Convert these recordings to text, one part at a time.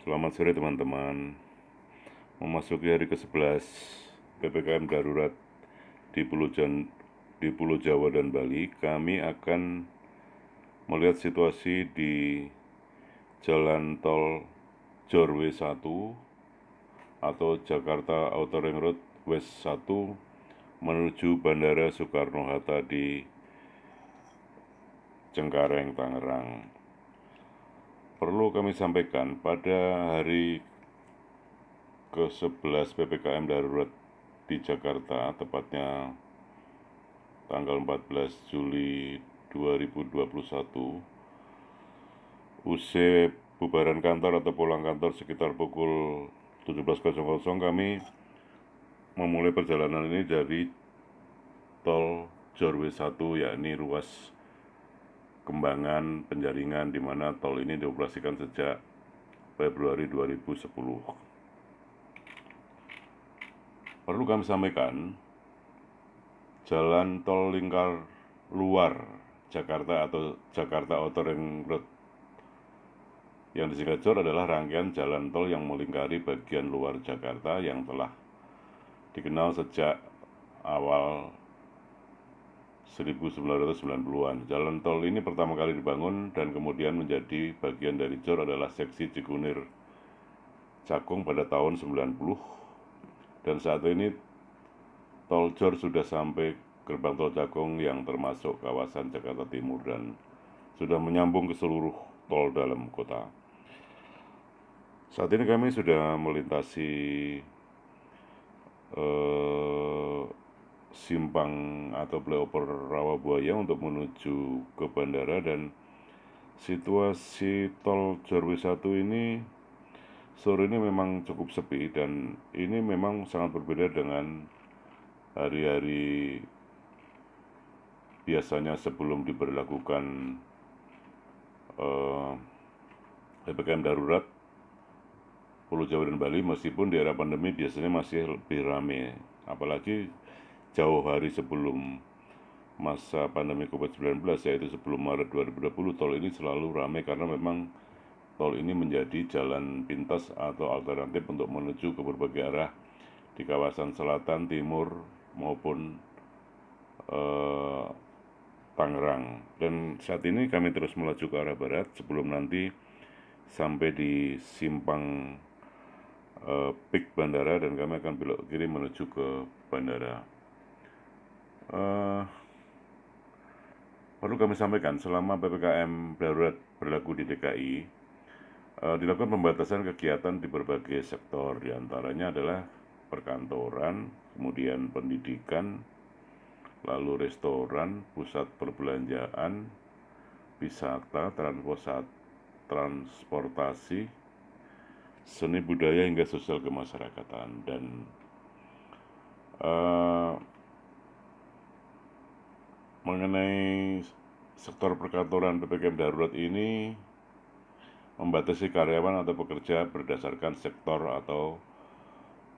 Selamat sore teman-teman Memasuki hari ke-11 PPKM darurat di Pulau, Jan, di Pulau Jawa dan Bali Kami akan melihat situasi di Jalan Tol Jorwe 1 atau Jakarta Outer Ring Road West 1 menuju Bandara Soekarno-Hatta di Cengkareng, Tangerang perlu kami sampaikan pada hari ke-11 PPKM darurat di Jakarta, tepatnya tanggal 14 Juli 2021, usai bubaran kantor atau pulang kantor sekitar pukul 17.00 kami memulai perjalanan ini dari tol Jorwe 1 yakni ruas Kembangan Penjaringan di mana tol ini dioperasikan sejak Februari 2010. Perlu kami sampaikan, jalan tol lingkar luar Jakarta atau Jakarta Outer Ring Road yang disingkat JOR adalah rangkaian jalan tol yang melingkari bagian luar Jakarta yang telah dikenal sejak awal 1990-an. Jalan tol ini pertama kali dibangun dan kemudian menjadi bagian dari JOR adalah seksi Cikunir Cakung pada tahun 90 dan saat ini tol JOR sudah sampai gerbang tol Cakung yang termasuk kawasan Jakarta Timur dan sudah menyambung ke seluruh tol dalam kota. Saat ini kami sudah melintasi eh, simpang atau flyover buaya untuk menuju ke bandara dan situasi tol Jarwi satu ini sore ini memang cukup sepi dan ini memang sangat berbeda dengan hari-hari biasanya sebelum diberlakukan eh, PPKM darurat Pulau Jawa dan Bali meskipun di era pandemi biasanya masih lebih ramai apalagi jauh hari sebelum masa pandemi COVID-19 yaitu sebelum Maret 2020 tol ini selalu ramai karena memang tol ini menjadi jalan pintas atau alternatif untuk menuju ke berbagai arah di kawasan selatan, timur maupun eh, Tangerang. Dan saat ini kami terus melaju ke arah barat sebelum nanti sampai di simpang eh, Pik Bandara dan kami akan belok kiri menuju ke bandara eh, perlu kami sampaikan selama ppkm darurat berlaku di DKI eh, dilakukan pembatasan kegiatan di berbagai sektor diantaranya adalah perkantoran kemudian pendidikan lalu restoran pusat perbelanjaan wisata transportasi seni budaya hingga sosial kemasyarakatan dan uh, mengenai sektor perkantoran PPKM darurat ini membatasi karyawan atau pekerja berdasarkan sektor atau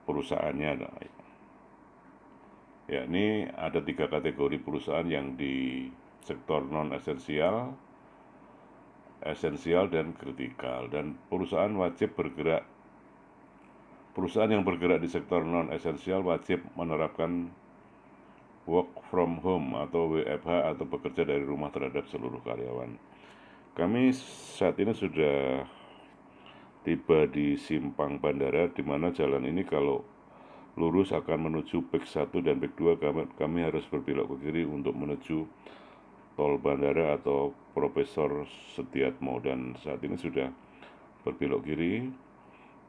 perusahaannya. Ya, ini ada tiga kategori perusahaan yang di sektor non-esensial, esensial, dan kritikal. Dan perusahaan wajib bergerak Perusahaan yang bergerak di sektor non-esensial wajib menerapkan work from home atau WFH atau bekerja dari rumah terhadap seluruh karyawan. Kami saat ini sudah tiba di simpang bandara di mana jalan ini kalau lurus akan menuju back 1 dan back 2 kami, kami harus berbelok ke kiri untuk menuju tol bandara atau Profesor Setiatmo dan saat ini sudah berbelok kiri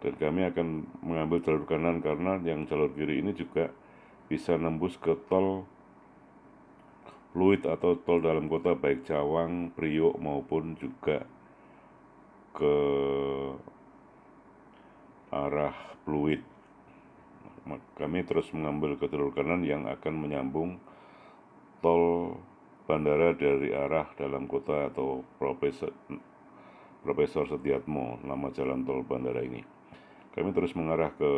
dan kami akan mengambil jalur kanan karena yang jalur kiri ini juga bisa nembus ke tol Pluit atau tol dalam kota baik Cawang, Priok maupun juga ke arah Pluit. Kami terus mengambil ke jalur kanan yang akan menyambung tol bandara dari arah dalam kota atau Profesor Profesor Setiatmo, nama jalan tol bandara ini. Kami terus mengarah ke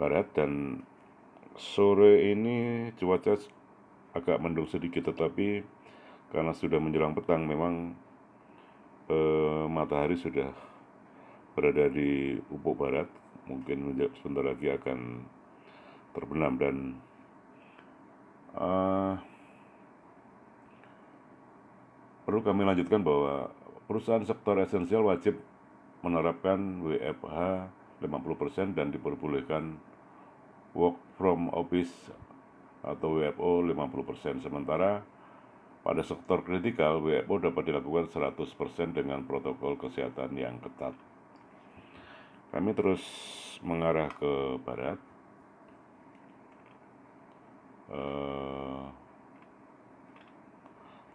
barat dan sore ini cuaca agak mendung sedikit tetapi karena sudah menjelang petang memang eh, matahari sudah berada di ufuk barat mungkin sebentar lagi akan terbenam dan uh, perlu kami lanjutkan bahwa perusahaan sektor esensial wajib menerapkan WFH 50% dan diperbolehkan work from office atau WFO 50%, sementara pada sektor kritikal WFO dapat dilakukan 100% dengan protokol kesehatan yang ketat. Kami terus mengarah ke barat. Uh,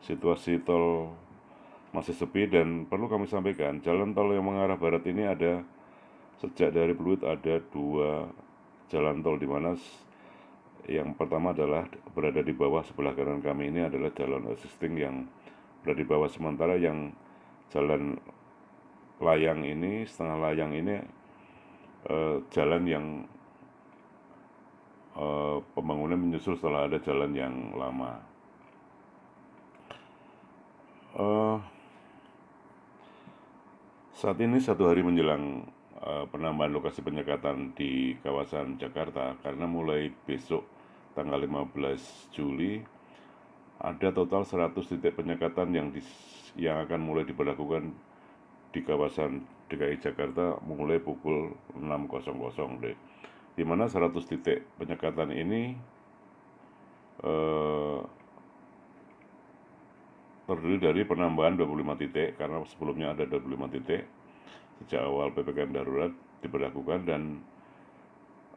situasi tol masih sepi dan perlu kami sampaikan jalan tol yang mengarah barat ini ada sejak dari Pluit ada dua jalan tol di mana yang pertama adalah berada di bawah sebelah kanan kami ini adalah jalan existing yang berada di bawah sementara yang jalan layang ini setengah layang ini eh, jalan yang eh, pembangunan menyusul setelah ada jalan yang lama eh, saat ini satu hari menjelang Eh, penambahan lokasi penyekatan di kawasan Jakarta karena mulai besok tanggal 15 Juli ada total 100 titik penyekatan yang dis, yang akan mulai diberlakukan di kawasan DKI Jakarta mulai pukul 6.00 deh. Di mana 100 titik penyekatan ini eh, terdiri dari penambahan 25 titik karena sebelumnya ada 25 titik sejak awal ppkm darurat diberlakukan dan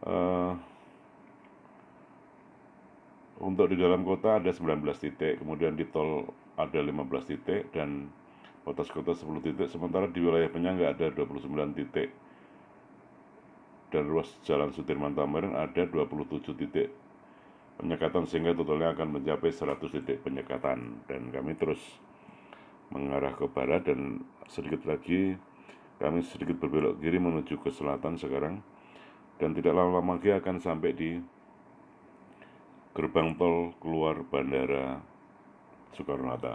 uh, untuk di dalam kota ada 19 titik, kemudian di tol ada 15 titik dan batas kota 10 titik, sementara di wilayah penyangga ada 29 titik. Dan ruas jalan Sudirman Tamrin ada 27 titik penyekatan sehingga totalnya akan mencapai 100 titik penyekatan dan kami terus mengarah ke barat dan sedikit lagi kami sedikit berbelok kiri menuju ke selatan sekarang dan tidak lama lagi akan sampai di gerbang tol keluar bandara Soekarno-Hatta.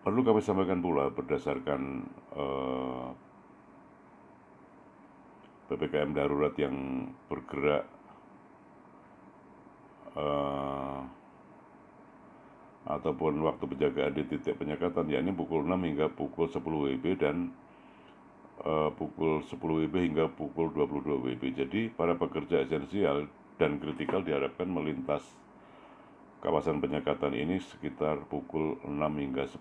Perlu kami sampaikan pula berdasarkan eh, PPKM darurat yang bergerak eh, ataupun waktu penjagaan di titik penyekatan yakni pukul 6 hingga pukul 10 WIB dan e, pukul 10 WIB hingga pukul 22 WIB. Jadi para pekerja esensial dan kritikal diharapkan melintas kawasan penyekatan ini sekitar pukul 6 hingga 10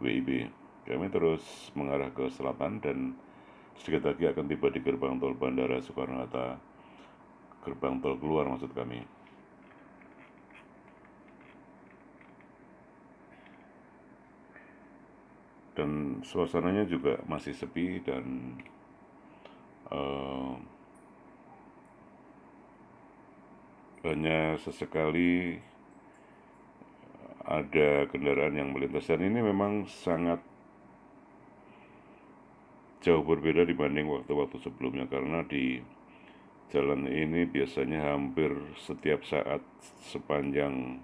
WIB. Kami terus mengarah ke selatan dan sedikit lagi akan tiba di gerbang tol Bandara Soekarno-Hatta, gerbang tol keluar maksud kami. dan suasananya juga masih sepi dan uh, hanya sesekali ada kendaraan yang melintas dan ini memang sangat jauh berbeda dibanding waktu-waktu sebelumnya karena di jalan ini biasanya hampir setiap saat sepanjang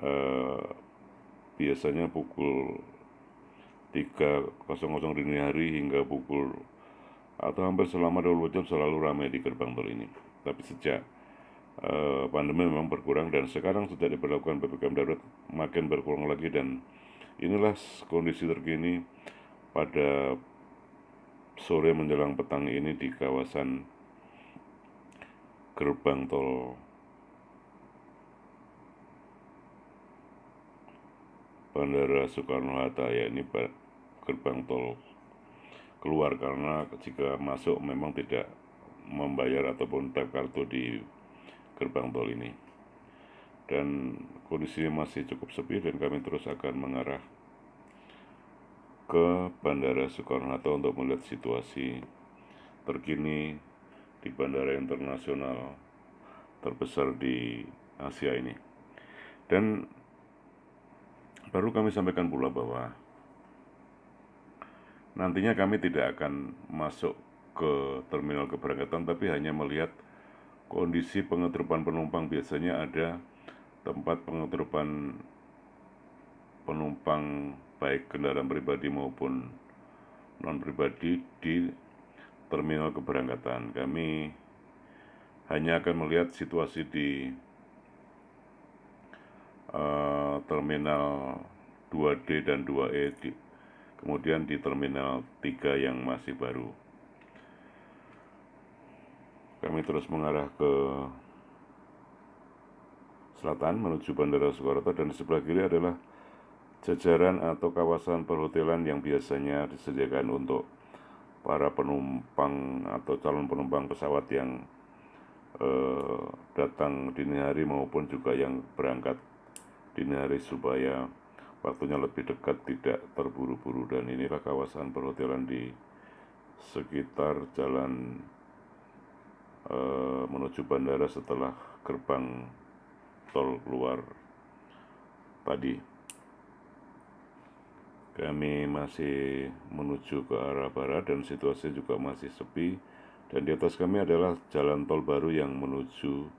uh, biasanya pukul 3.00 dini hari hingga pukul atau hampir selama 20 jam selalu ramai di gerbang tol ini. Tapi sejak uh, pandemi memang berkurang dan sekarang sudah diberlakukan PPKM darurat makin berkurang lagi dan inilah kondisi terkini pada sore menjelang petang ini di kawasan gerbang tol Bandara Soekarno-Hatta ya ini gerbang tol keluar karena jika masuk memang tidak membayar ataupun tap kartu di gerbang tol ini dan kondisinya masih cukup sepi dan kami terus akan mengarah ke Bandara Soekarno-Hatta untuk melihat situasi terkini di bandara internasional terbesar di Asia ini. Dan baru kami sampaikan pula bahwa nantinya kami tidak akan masuk ke terminal keberangkatan tapi hanya melihat kondisi pengetrupan penumpang biasanya ada tempat pengetrupan penumpang baik kendaraan pribadi maupun non pribadi di terminal keberangkatan kami hanya akan melihat situasi di Eh, terminal 2D dan 2E di, kemudian di terminal 3 yang masih baru kami terus mengarah ke selatan menuju Bandara Soekarno dan di sebelah kiri adalah jajaran atau kawasan perhotelan yang biasanya disediakan untuk para penumpang atau calon penumpang pesawat yang eh, datang dini hari maupun juga yang berangkat dini hari supaya waktunya lebih dekat tidak terburu-buru dan inilah kawasan perhotelan di sekitar jalan e, menuju bandara setelah gerbang tol keluar tadi kami masih menuju ke arah barat dan situasi juga masih sepi dan di atas kami adalah jalan tol baru yang menuju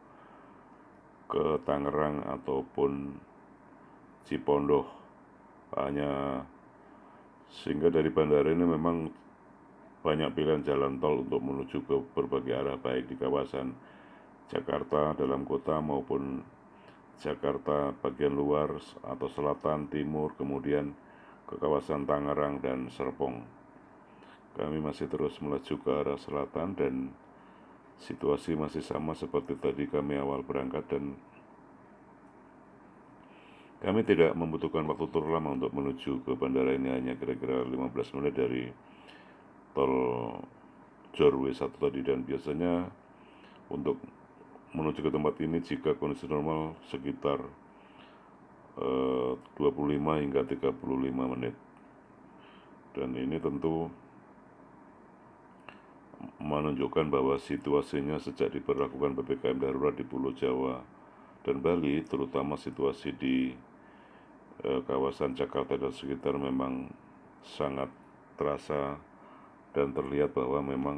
ke Tangerang ataupun Cipondoh hanya sehingga dari bandara ini memang banyak pilihan jalan tol untuk menuju ke berbagai arah baik di kawasan Jakarta dalam kota maupun Jakarta bagian luar atau selatan timur kemudian ke kawasan Tangerang dan Serpong kami masih terus melaju ke arah selatan dan situasi masih sama seperti tadi kami awal berangkat dan kami tidak membutuhkan waktu terlalu lama untuk menuju ke bandara ini hanya kira-kira 15 menit dari tol Jorwe 1 tadi dan biasanya untuk menuju ke tempat ini jika kondisi normal sekitar eh, 25 hingga 35 menit dan ini tentu menunjukkan bahwa situasinya sejak diperlakukan PPKM darurat di Pulau Jawa dan Bali, terutama situasi di Eh, kawasan Jakarta dan sekitar memang sangat terasa dan terlihat bahwa memang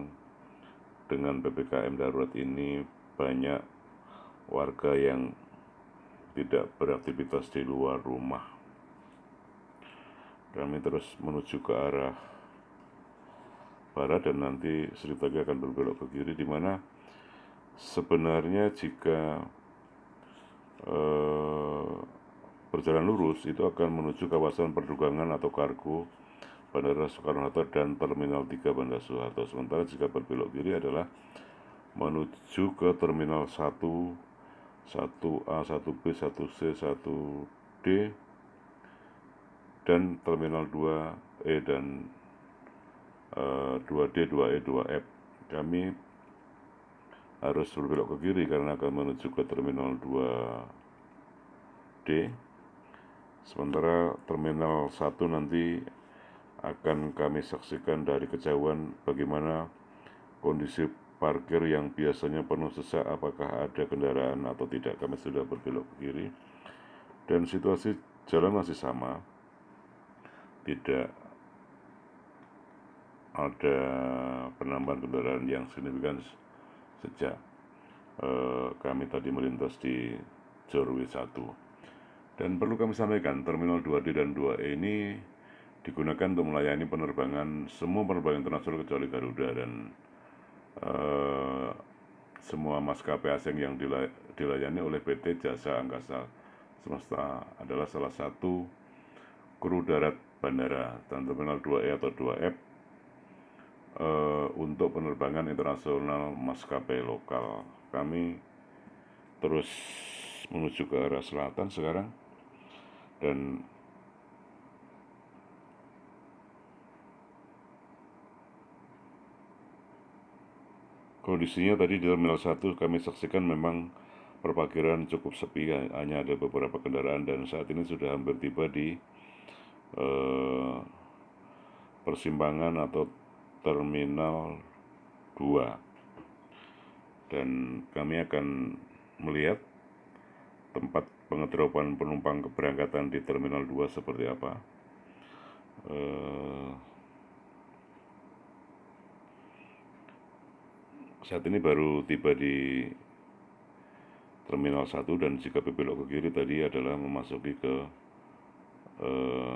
dengan PPKM darurat ini banyak warga yang tidak beraktivitas di luar rumah. Kami terus menuju ke arah barat dan nanti Sri akan berbelok ke kiri di mana sebenarnya jika eh, berjalan lurus itu akan menuju kawasan perdagangan atau kargo Bandara Soekarno-Hatta dan Terminal 3 Bandara Soeharto. Sementara jika berbelok kiri adalah menuju ke Terminal 1, 1A, 1B, 1C, 1D, dan Terminal 2E dan uh, 2D, 2E, 2F. Kami harus berbelok ke kiri karena akan menuju ke Terminal 2D Sementara terminal 1 nanti akan kami saksikan dari kejauhan bagaimana kondisi parkir yang biasanya penuh sesak apakah ada kendaraan atau tidak kami sudah berbelok ke kiri dan situasi jalan masih sama tidak ada penambahan kendaraan yang signifikan sejak eh, kami tadi melintas di Jorwe 1 dan perlu kami sampaikan, Terminal 2D dan 2E ini digunakan untuk melayani penerbangan semua penerbangan internasional kecuali Garuda dan uh, semua maskapai asing yang dilay dilayani oleh PT Jasa Angkasa Semesta adalah salah satu kru darat bandara dan terminal 2E atau 2F uh, eh, untuk penerbangan internasional maskapai lokal. Kami terus menuju ke arah selatan sekarang dan kondisinya tadi di terminal 1 kami saksikan memang perparkiran cukup sepi ya. hanya ada beberapa kendaraan dan saat ini sudah hampir tiba di eh, persimpangan atau terminal 2 dan kami akan melihat tempat pengetropan penumpang keberangkatan di Terminal 2 seperti apa? Eh, saat ini baru tiba di Terminal 1 dan jika belok ke kiri tadi adalah memasuki ke eh,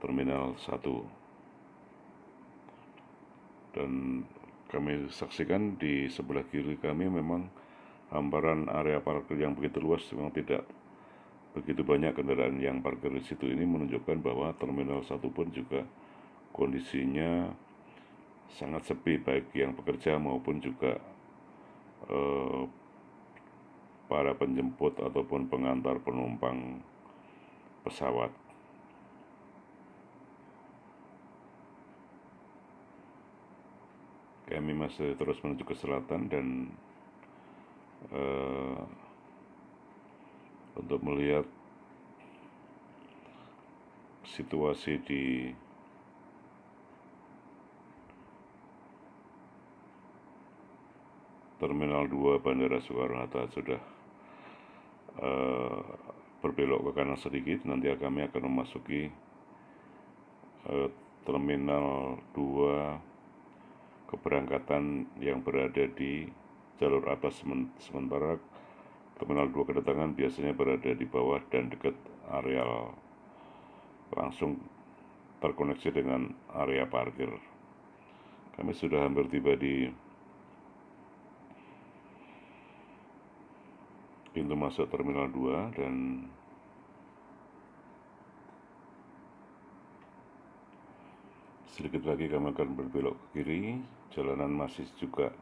Terminal 1 dan kami saksikan di sebelah kiri kami memang hamparan area parkir yang begitu luas memang tidak begitu banyak kendaraan yang parkir di situ ini menunjukkan bahwa terminal satu pun juga kondisinya sangat sepi baik yang bekerja maupun juga eh, para penjemput ataupun pengantar penumpang pesawat. Kami masih terus menuju ke selatan dan uh, untuk melihat situasi di Terminal 2 Bandara Soekarno-Hatta sudah uh, berbelok ke kanan sedikit nanti kami akan memasuki uh, Terminal 2 keberangkatan yang berada di jalur atas sementara terminal 2 kedatangan biasanya berada di bawah dan dekat areal langsung terkoneksi dengan area parkir. Kami sudah hampir tiba di pintu masuk terminal 2 dan sedikit lagi kami akan berbelok ke kiri. Jalanan masih juga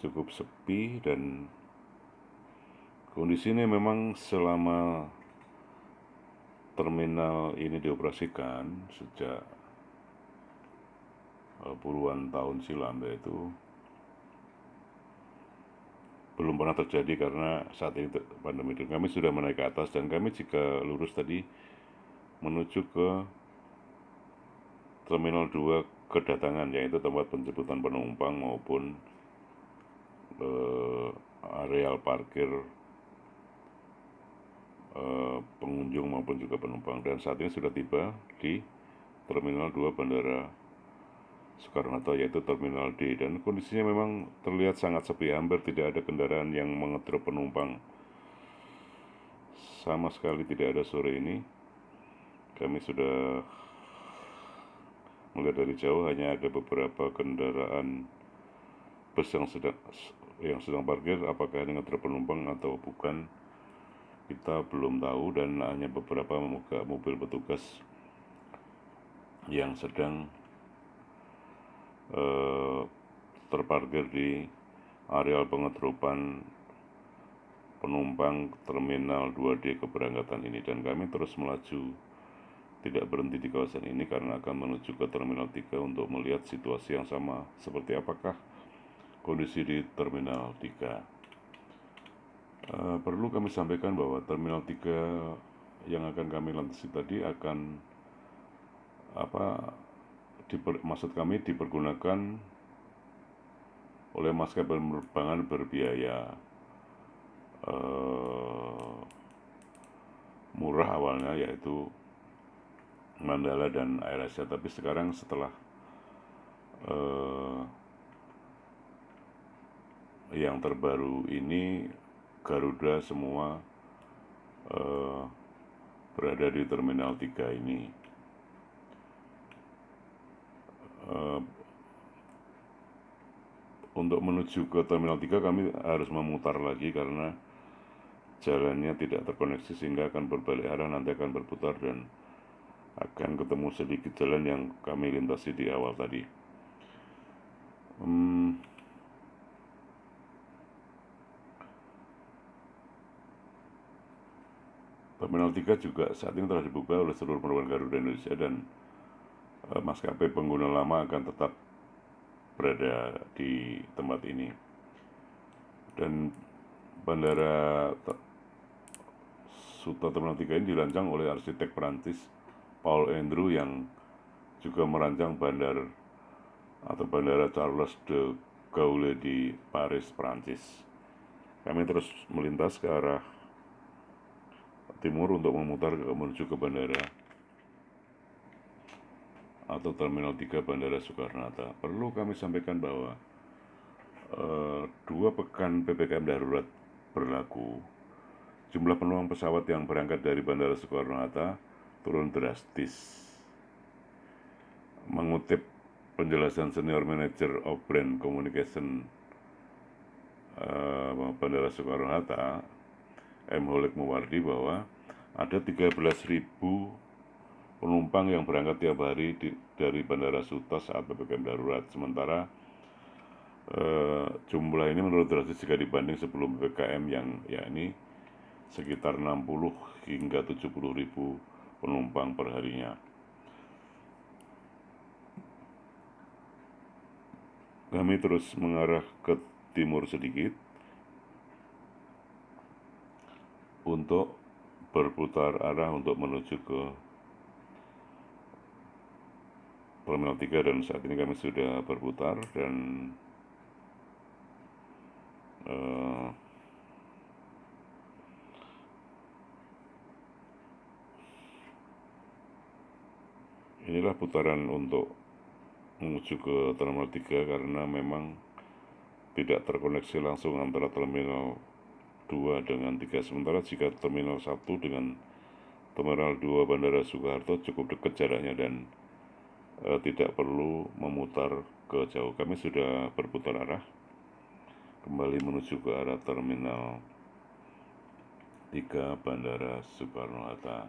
cukup sepi dan kondisi ini memang selama terminal ini dioperasikan sejak eh, puluhan tahun silam yaitu belum pernah terjadi karena saat ini pandemi itu kami sudah menaik ke atas dan kami jika lurus tadi menuju ke terminal 2 kedatangan yaitu tempat penjemputan penumpang maupun eh, areal parkir eh, pengunjung maupun juga penumpang dan saat ini sudah tiba di Terminal 2 Bandara Soekarno-Hatta yaitu Terminal D dan kondisinya memang terlihat sangat sepi hampir tidak ada kendaraan yang mengetruk penumpang sama sekali tidak ada sore ini kami sudah melihat dari jauh hanya ada beberapa kendaraan bus yang sedang yang sedang parkir apakah dengan truk penumpang atau bukan kita belum tahu dan hanya beberapa mobil petugas yang sedang eh, terparkir di areal pengetrupan penumpang Terminal 2D keberangkatan ini dan kami terus melaju tidak berhenti di kawasan ini karena akan menuju ke Terminal 3 untuk melihat situasi yang sama seperti apakah kondisi di Terminal 3. Uh, eh, perlu kami sampaikan bahwa Terminal 3 yang akan kami lantasi tadi akan apa diper, maksud kami dipergunakan oleh maskapai penerbangan berbiaya uh, murah awalnya yaitu Mandala dan Air Asia tapi sekarang setelah uh, yang terbaru ini Garuda semua eh, berada di Terminal 3 ini. Eh, untuk menuju ke Terminal 3 kami harus memutar lagi karena jalannya tidak terkoneksi sehingga akan berbalik arah nanti akan berputar dan akan ketemu sedikit jalan yang kami lintasi di awal tadi. Hmm, Terminal 3 juga saat ini telah dibuka oleh seluruh penerbangan Garuda Indonesia dan e, maskapai pengguna lama akan tetap berada di tempat ini. Dan bandara Suta Terminal 3 ini dirancang oleh arsitek Perancis Paul Andrew yang juga merancang bandar atau bandara Charles de Gaulle di Paris, Perancis. Kami terus melintas ke arah timur untuk memutar ke menuju ke bandara atau Terminal 3 Bandara Soekarno-Hatta. Perlu kami sampaikan bahwa e, dua pekan PPKM darurat berlaku. Jumlah penumpang pesawat yang berangkat dari Bandara Soekarno-Hatta turun drastis. Mengutip penjelasan senior manager of brand communication eh, Bandara Soekarno-Hatta, M. Holek Muwardi bahwa ada 13.000 penumpang yang berangkat tiap hari di, dari Bandara Suta saat PPKM darurat. Sementara eh, jumlah ini menurut drastis jika dibanding sebelum PPKM yang yakni sekitar 60 hingga 70.000 ribu penumpang perharinya. Kami terus mengarah ke timur sedikit untuk berputar arah untuk menuju ke Terminal 3 dan saat ini kami sudah berputar dan uh, inilah putaran untuk menuju ke Terminal 3 karena memang tidak terkoneksi langsung antara terminal 2 dengan 3 sementara jika terminal 1 dengan terminal 2 Bandara Soekarno cukup dekat jaraknya dan e, tidak perlu memutar ke jauh kami sudah berputar arah kembali menuju ke arah terminal 3 Bandara Soekarno-Hatta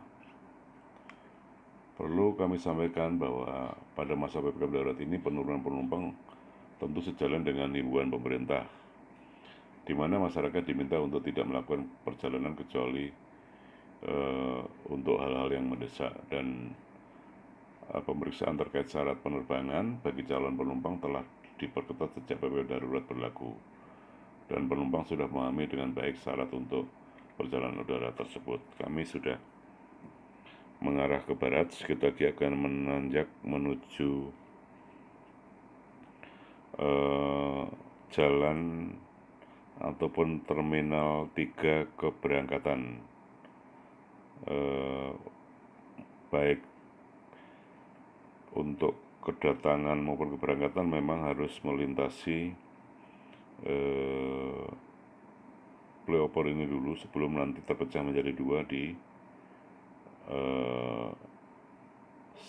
perlu kami sampaikan bahwa pada masa PPKM darurat ini penurunan penumpang tentu sejalan dengan himbauan pemerintah di mana masyarakat diminta untuk tidak melakukan perjalanan kecuali uh, untuk hal-hal yang mendesak dan uh, pemeriksaan terkait syarat penerbangan bagi calon penumpang telah diperketat sejak pp darurat berlaku dan penumpang sudah memahami dengan baik syarat untuk perjalanan udara tersebut. Kami sudah mengarah ke barat, kita akan menanjak menuju uh, jalan ataupun terminal 3 keberangkatan eh, baik untuk kedatangan maupun keberangkatan memang harus melintasi eh, pleopor ini dulu sebelum nanti terpecah menjadi dua di eh,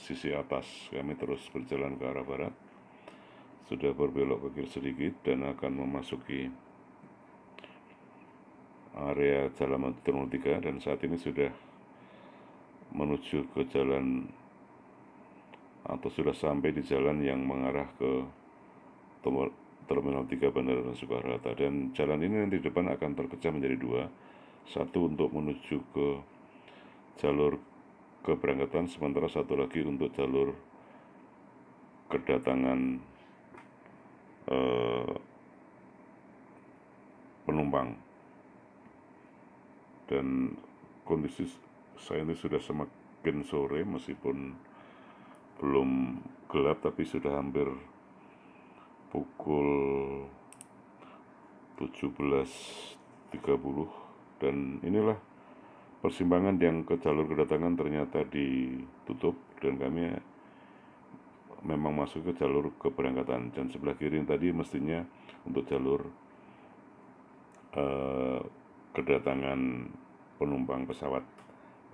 sisi atas kami terus berjalan ke arah barat sudah berbelok ke kiri sedikit dan akan memasuki area Jalan Menteri 3 dan saat ini sudah menuju ke jalan atau sudah sampai di jalan yang mengarah ke Terminal 3 Bandara Soekarno Hatta dan jalan ini nanti di depan akan terpecah menjadi dua satu untuk menuju ke jalur keberangkatan sementara satu lagi untuk jalur kedatangan eh, penumpang dan kondisi saya ini sudah semakin sore meskipun belum gelap tapi sudah hampir pukul 17.30 dan inilah persimpangan yang ke jalur kedatangan ternyata ditutup dan kami memang masuk ke jalur keberangkatan dan sebelah kiri tadi mestinya untuk jalur uh, kedatangan penumpang pesawat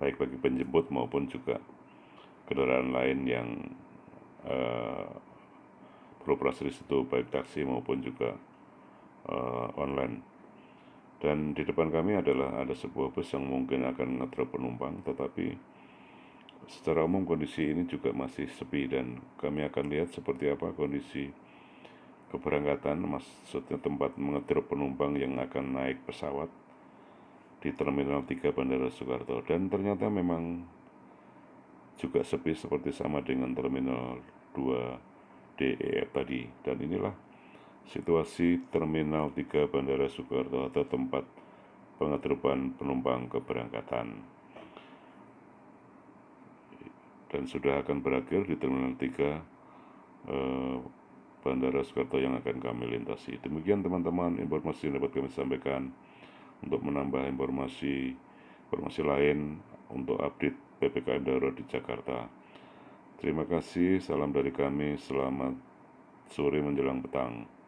baik bagi penjemput maupun juga kendaraan lain yang uh, eh, beroperasi di situ baik taksi maupun juga uh, online dan di depan kami adalah ada sebuah bus yang mungkin akan ngedrop penumpang tetapi secara umum kondisi ini juga masih sepi dan kami akan lihat seperti apa kondisi keberangkatan maksudnya tempat mengedrop penumpang yang akan naik pesawat di Terminal 3 Bandara Soekarno dan ternyata memang juga sepi seperti sama dengan Terminal 2 DEF tadi dan inilah situasi Terminal 3 Bandara Soekarno atau tempat pengaturan penumpang keberangkatan dan sudah akan berakhir di Terminal 3 eh, Bandara Soekarno yang akan kami lintasi. Demikian teman-teman informasi yang dapat kami sampaikan untuk menambah informasi informasi lain untuk update PPKM darurat di Jakarta. Terima kasih, salam dari kami, selamat sore menjelang petang.